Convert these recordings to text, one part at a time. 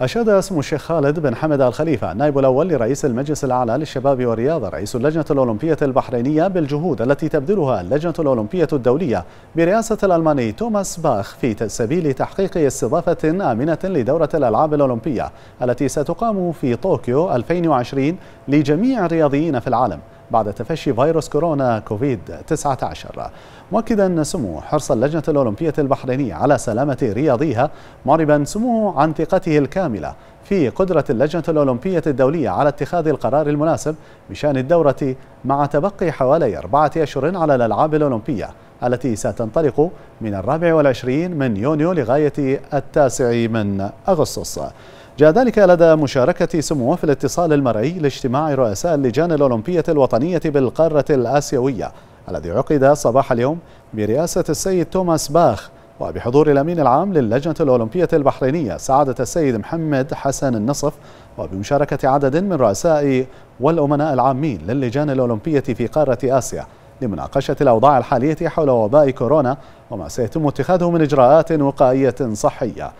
أشاد اسم الشيخ خالد بن حمد الخليفة النائب الأول لرئيس المجلس الأعلى للشباب والرياضة رئيس اللجنة الأولمبية البحرينية بالجهود التي تبذلها اللجنة الأولمبية الدولية برئاسة الألماني توماس باخ في سبيل تحقيق استضافة آمنة لدورة الألعاب الأولمبية التي ستقام في طوكيو 2020 لجميع الرياضيين في العالم بعد تفشي فيروس كورونا كوفيد 19 مؤكدا سمو حرص اللجنة الأولمبية البحرينية على سلامة رياضيها معربا سمو عن ثقته الكاملة في قدرة اللجنة الأولمبية الدولية على اتخاذ القرار المناسب بشأن الدورة مع تبقي حوالي أربعة أشهر على الألعاب الأولمبية التي ستنطلق من الرابع والعشرين من يونيو لغاية التاسع من أغسطس جاء ذلك لدى مشاركة سموه في الاتصال المرئي لاجتماع رؤساء اللجان الأولمبية الوطنية بالقارة الآسيوية الذي عقد صباح اليوم برئاسة السيد توماس باخ وبحضور الأمين العام للجنة الأولمبية البحرينية سعادة السيد محمد حسن النصف وبمشاركة عدد من رؤساء والأمناء العامين للجان الأولمبية في قارة آسيا لمناقشة الأوضاع الحالية حول وباء كورونا وما سيتم اتخاذه من إجراءات وقائية صحية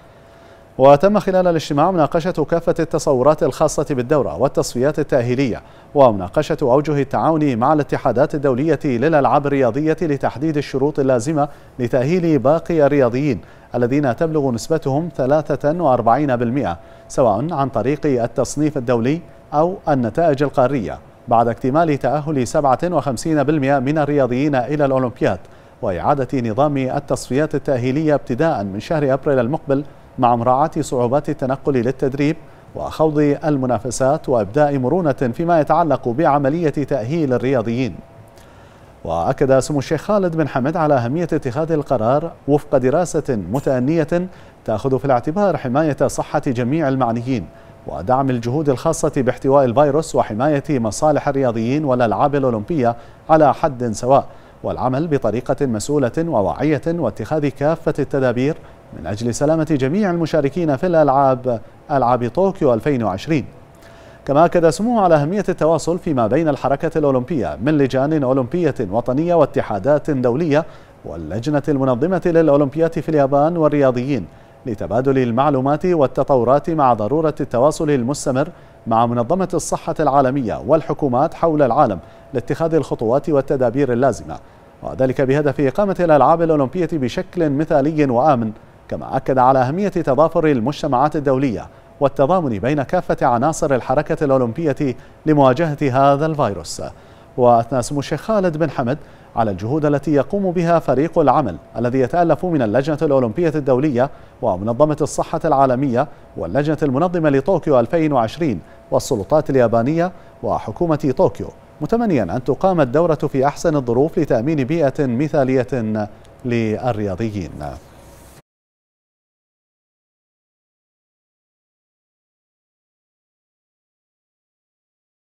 وتم خلال الاجتماع مناقشة كافة التصورات الخاصة بالدورة والتصفيات التأهيلية ومناقشة أوجه التعاون مع الاتحادات الدولية للألعاب الرياضية لتحديد الشروط اللازمة لتأهيل باقي الرياضيين الذين تبلغ نسبتهم 43% سواء عن طريق التصنيف الدولي أو النتائج القارية بعد اكتمال تأهل 57% من الرياضيين إلى الأولمبياد وإعادة نظام التصفيات التأهيلية ابتداء من شهر أبريل المقبل مع مراعاة صعوبات التنقل للتدريب وخوض المنافسات وإبداء مرونة فيما يتعلق بعملية تأهيل الرياضيين وأكد سمو الشيخ خالد بن حمد على أهمية اتخاذ القرار وفق دراسة متأنية تأخذ في الاعتبار حماية صحة جميع المعنيين ودعم الجهود الخاصة باحتواء الفيروس وحماية مصالح الرياضيين والألعاب الأولمبية على حد سواء والعمل بطريقة مسؤولة وواعية واتخاذ كافة التدابير من أجل سلامة جميع المشاركين في الألعاب ألعاب طوكيو 2020 كما أكد سموه على أهمية التواصل فيما بين الحركة الأولمبية من لجان أولمبية وطنية واتحادات دولية واللجنة المنظمة للأولمبيات في اليابان والرياضيين لتبادل المعلومات والتطورات مع ضرورة التواصل المستمر مع منظمة الصحة العالمية والحكومات حول العالم لاتخاذ الخطوات والتدابير اللازمة وذلك بهدف إقامة الألعاب الأولمبية بشكل مثالي وآمن كما أكد على أهمية تضافر المجتمعات الدولية والتضامن بين كافة عناصر الحركة الأولمبية لمواجهة هذا الفيروس وأثناء سمو الشيخ خالد بن حمد على الجهود التي يقوم بها فريق العمل الذي يتألف من اللجنة الأولمبية الدولية ومنظمة الصحة العالمية واللجنة المنظمة لطوكيو 2020 والسلطات اليابانية وحكومة طوكيو متمنيا أن تقام الدورة في أحسن الظروف لتأمين بيئة مثالية للرياضيين